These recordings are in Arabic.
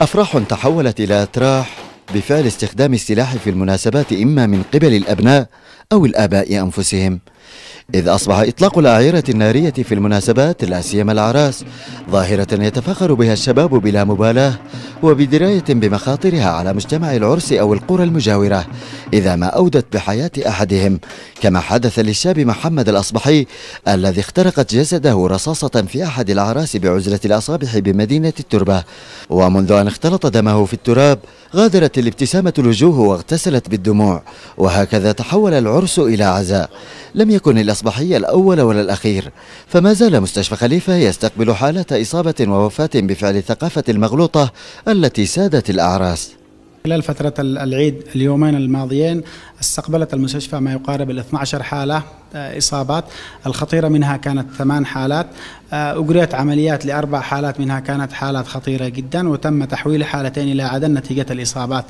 أفراح تحولت إلى أتراح بفعل استخدام السلاح في المناسبات إما من قبل الأبناء أو الآباء أنفسهم إذ أصبح إطلاق الأعيرة النارية في المناسبات لا سيما الأعراس ظاهرة يتفاخر بها الشباب بلا مبالاة وبدراية بمخاطرها على مجتمع العرس أو القرى المجاورة إذا ما أودت بحياة أحدهم كما حدث للشاب محمد الأصبحي الذي اخترقت جسده رصاصة في أحد الأعراس بعزلة الأصابح بمدينة التربة ومنذ أن اختلط دمه في التراب غادرت الابتسامة الوجوه واغتسلت بالدموع وهكذا تحول العرس إلى عزاء لم يكن الأصبحي الأول ولا الأخير فما زال مستشفى خليفة يستقبل حالات إصابة ووفاة بفعل الثقافة المغلوطة التي سادت الأعراس خلال فترة العيد اليومين الماضيين استقبلت المستشفى ما يقارب ال 12 حالة آه، إصابات الخطيرة منها كانت ثمان حالات آه، أجريت عمليات لأربع حالات منها كانت حالات خطيرة جدا وتم تحويل حالتين إلى عدن نتيجة الإصابات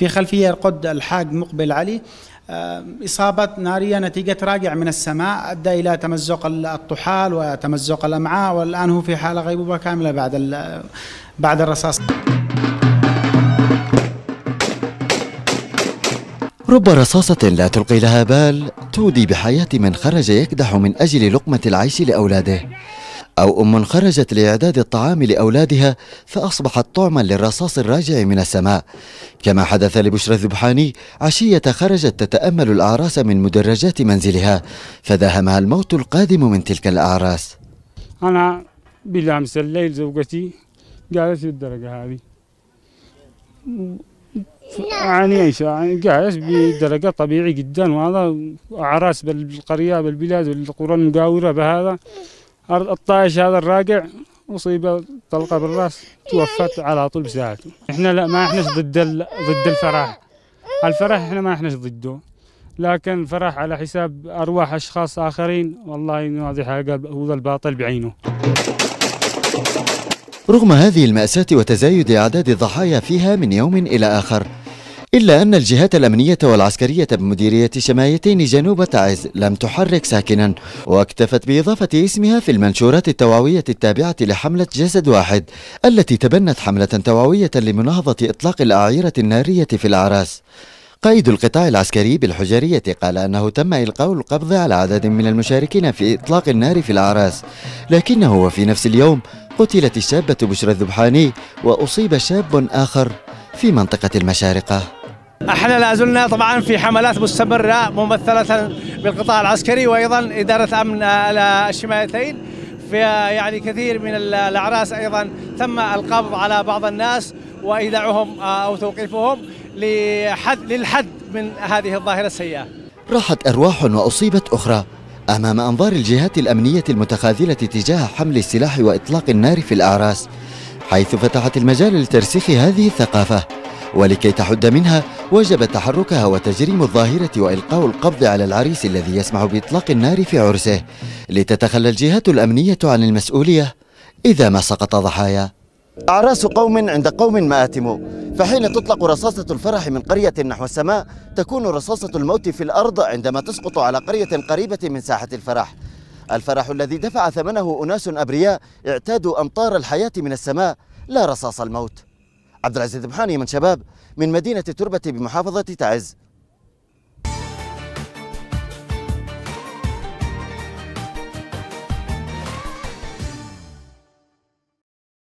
في خلفية القد الحاج مقبل علي آه، إصابة نارية نتيجة راجع من السماء أدى إلى تمزق الطحال وتمزق الأمعاء والآن هو في حالة غيبوبة كاملة بعد بعد الرصاص رب رصاصة لا تلقي لها بال تودي بحياة من خرج يكدح من أجل لقمة العيش لأولاده أو أم خرجت لإعداد الطعام لأولادها فأصبحت طعما للرصاص الراجع من السماء كما حدث لبشرى الذبحاني عشية خرجت تتأمل الأعراس من مدرجات منزلها فداهمها الموت القادم من تلك الأعراس أنا بلامس الليل زوجتي قالت الدرجة هذه يعني ايش يعني جالس بدرجه طبيعي جدا وهذا اعراس بالقريه بالبلاد والقرى المجاوره بهذا الطائش هذا الراقع اصيب طلقه بالراس توفت على طول بساعته احنا لا ما احناش ضد ضد الفرح الفرح احنا ما احناش ضده لكن فرح على حساب ارواح اشخاص اخرين والله انه هذه حاجه هو الباطل بعينه رغم هذه المأساة وتزايد أعداد الضحايا فيها من يوم إلى آخر إلا أن الجهات الأمنية والعسكرية بمديرية شمايتين جنوب تعز لم تحرك ساكنا واكتفت بإضافة اسمها في المنشورات التوعوية التابعة لحملة جسد واحد التي تبنت حملة توعوية لمناهضة إطلاق الأعيرة النارية في الأعراس قائد القطاع العسكري بالحجرية قال أنه تم إلقاء القبض على عدد من المشاركين في إطلاق النار في الأعراس لكنه وفي نفس اليوم قتلت الشابة بشرى الذبحاني وأصيب شاب آخر في منطقة المشارقة احنا لا زلنا طبعا في حملات مستمره ممثله بالقطاع العسكري وايضا اداره امن الشمالتين في يعني كثير من الاعراس ايضا تم القبض على بعض الناس وايداعهم آه، او توقيفهم لحد للحد من هذه الظاهره السيئه. راحت ارواح واصيبت اخرى امام انظار الجهات الامنيه المتخاذله تجاه حمل السلاح واطلاق النار في الاعراس حيث فتحت المجال لترسيخ هذه الثقافه ولكي تحد منها وجب تحركها وتجريم الظاهرة وإلقاء القبض على العريس الذي يسمع بإطلاق النار في عرسه لتتخلى الجهات الأمنية عن المسؤولية إذا ما سقط ضحايا أعراس قوم عند قوم مآتم فحين تطلق رصاصة الفرح من قرية نحو السماء تكون رصاصة الموت في الأرض عندما تسقط على قرية قريبة من ساحة الفرح الفرح الذي دفع ثمنه أناس أبرياء اعتادوا أمطار الحياة من السماء لا رصاص الموت عبد العزيز بحاني من شباب من مدينة تربة بمحافظة تعز